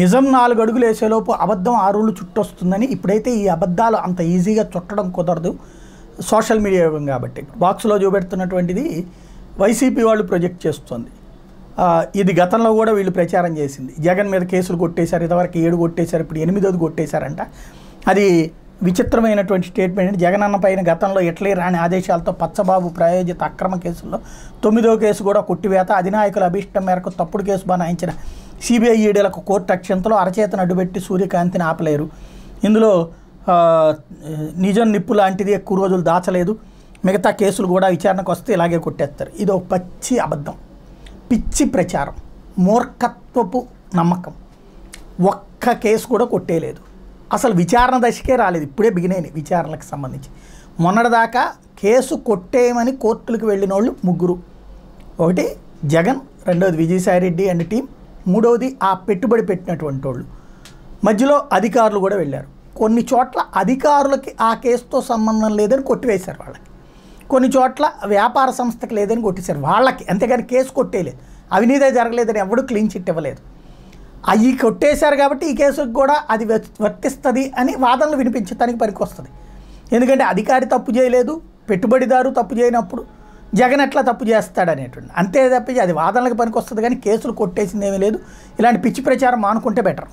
నిజం నాలుగు అడుగులు వేసేలోపు అబద్ధం ఆరులు చుట్టొస్తుందని ఇప్పుడైతే ఈ అబద్ధాలు అంత ఈజీగా చుట్టడం కుదరదు సోషల్ మీడియా యుగం కాబట్టి బాక్స్లో చూపెడుతున్నటువంటిది వైసీపీ వాళ్ళు ప్రొజెక్ట్ చేస్తుంది ఇది గతంలో కూడా వీళ్ళు ప్రచారం చేసింది జగన్ మీద కేసులు కొట్టేశారు ఇంతవరకు ఏడు కొట్టేశారు ఇప్పుడు ఎనిమిదోది కొట్టేశారంట అది విచిత్రమైనటువంటి స్టేట్మెంట్ జగనన్న పైన గతంలో ఎట్లే రాని ఆదేశాలతో పచ్చబాబు ప్రాయోజిత అక్రమ కేసుల్లో తొమ్మిదో కేసు కూడా కొట్టివేత అధినాయకుల అభిష్టం మేరకు తప్పుడు కేసు బనాయించిన సిబిఐ ఈడీలకు కోర్టు అక్షంతలో అరచేతను అడ్డుపెట్టి సూర్యకాంతిని ఆపలేరు ఇందులో నిజం నిప్పు లాంటిది ఎక్కువ రోజులు దాచలేదు మిగతా కేసులు కూడా విచారణకు వస్తే ఇలాగే కొట్టేస్తారు ఇది ఒక పచ్చి అబద్ధం పిచ్చి ప్రచారం మూర్ఖత్వపు నమ్మకం ఒక్క కేసు కూడా కొట్టేయలేదు అసలు విచారణ దశకే రాలేదు ఇప్పుడే బిగినాయి విచారణలకు సంబంధించి మొన్నటిదాకా కేసు కొట్టేయమని కోర్టులకు వెళ్ళిన వాళ్ళు ముగ్గురు ఒకటి జగన్ రెండవది విజయసాయి రెడ్డి అండ్ టీం మూడవది ఆ పెట్టుబడి పెట్టినటువంటి వాళ్ళు మధ్యలో అధికారులు కూడా వెళ్ళారు కొన్ని చోట్ల అధికారులకి ఆ కేసుతో సంబంధం లేదని కొట్టివేశారు వాళ్ళకి కొన్ని చోట్ల వ్యాపార సంస్థకి లేదని కొట్టేశారు వాళ్ళకి అంతేగాని కేసు కొట్టేయలేదు అవినీతి జరగలేదని ఎవడు క్లీన్ చిట్ ఇవ్వలేదు అవి కొట్టేశారు కాబట్టి ఈ కేసుకు కూడా అది వర్తిస్తుంది అని వాదనలు వినిపించడానికి పనికొస్తుంది ఎందుకంటే అధికారి తప్పు చేయలేదు పెట్టుబడిదారు తప్పు చేయనప్పుడు జగన్ ఎట్లా తప్పు చేస్తాడనేటువంటి అంతే తప్పి అది వాదనలకు పనికి వస్తుంది కానీ కేసులు కొట్టేసింది ఏమీ లేదు ఇలాంటి పిచ్చి ప్రచారం మానుకుంటే బెటర్